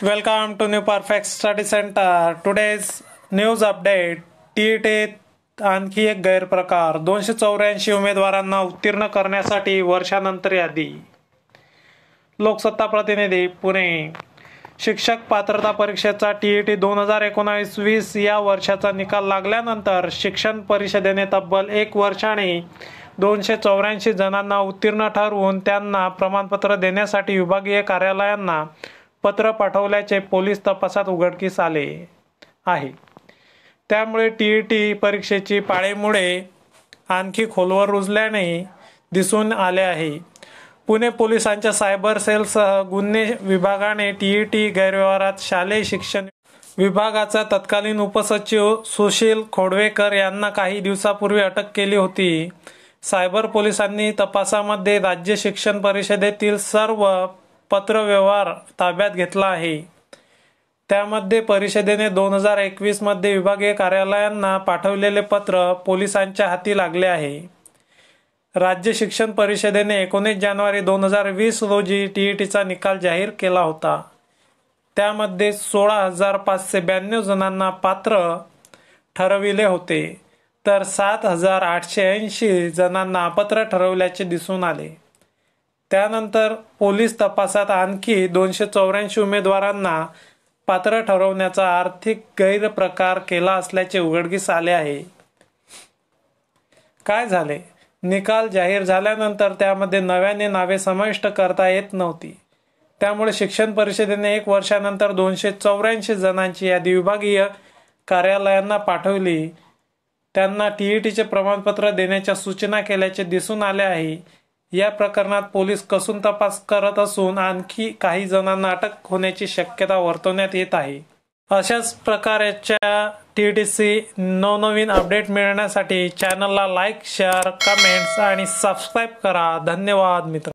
Welcome to New Perfect Study Center. Today's news update. टीईटीत आणखी एक गैरप्रकार दोनशे चौऱ्याऐंशी उमेदवारांना उत्तीर्ण करण्यासाठी वर्षानंतर यादी लोकसत्ता प्रतिनिधी पुणे शिक्षक पात्रता परीक्षेचा टी e दोन हजार एकोणावीस वीस या वर्षाचा निकाल लागल्यानंतर शिक्षण परिषदेने तब्बल एक वर्षाने दोनशे चौऱ्याऐंशी जणांना उत्तीर्ण ठरवून त्यांना प्रमाणपत्र देण्यासाठी विभागीय कार्यालयांना पत्र पाठवल्याचे पोलीस तपासात उघडकीस आले आहे त्यामुळे टी ई टी परीक्षेची पाळेमुळे आणखी खोलवर रुजल्याने दिसून आले आहे पुणे पोलिसांच्या सायबर सेलसह गुन्हे विभागाने टी ई टी गैरव्यवहारात शालेय शिक्षण विभागाचा तत्कालीन उपसचिव सुशील खोडवेकर यांना काही दिवसापूर्वी अटक केली होती सायबर पोलिसांनी तपासामध्ये राज्य शिक्षण परिषदेतील सर्व पत्रव्यवहार ताब्यात घेतला आहे त्यामध्ये परिषदेने दोन हजार एकवीसमध्ये विभागीय कार्यालयांना पाठवलेले पत्र पोलिसांच्या हाती लागले आहे राज्य शिक्षण परिषदेने एकोणीस जानेवारी दोन हजार वीस रोजी टी ई टीचा निकाल जाहीर केला होता त्यामध्ये सोळा हजार पाचशे ब्याण्णव जणांना पात्र ठरविले होते तर सात हजार आठशे ऐंशी जणांना अपत्र ठरवल्याचे दिसून आले त्यानंतर पोलीस तपासात आणखी दोनशे चौऱ्याऐंशी उमेदवारांना पात्र ठरवण्याचा आर्थिक गैरप्रकार केला असल्याचे उघडकीस आले आहे काय झाले निकाल जाहीर झाल्यानंतर त्यामध्ये नव्याने नावे समाविष्ट करता येत नव्हती त्यामुळे शिक्षण परिषदेने एक वर्षानंतर दोनशे चौऱ्याऐंशी जणांची यादी विभागीय कार्यालयांना पाठवली त्यांना टीईटीचे e प्रमाणपत्र देण्याच्या सूचना केल्याचे दिसून आले आहे या प्रकरणात पोलीस कसून तपास करत असून आणखी काही जणांना अटक होण्याची शक्यता वर्तवण्यात येत आहे अशाच प्रकारच्या टी डी सी नवनवीन अपडेट मिळण्यासाठी चॅनलला लाईक शेअर कमेंट्स आणि सबस्क्राईब करा धन्यवाद मित्र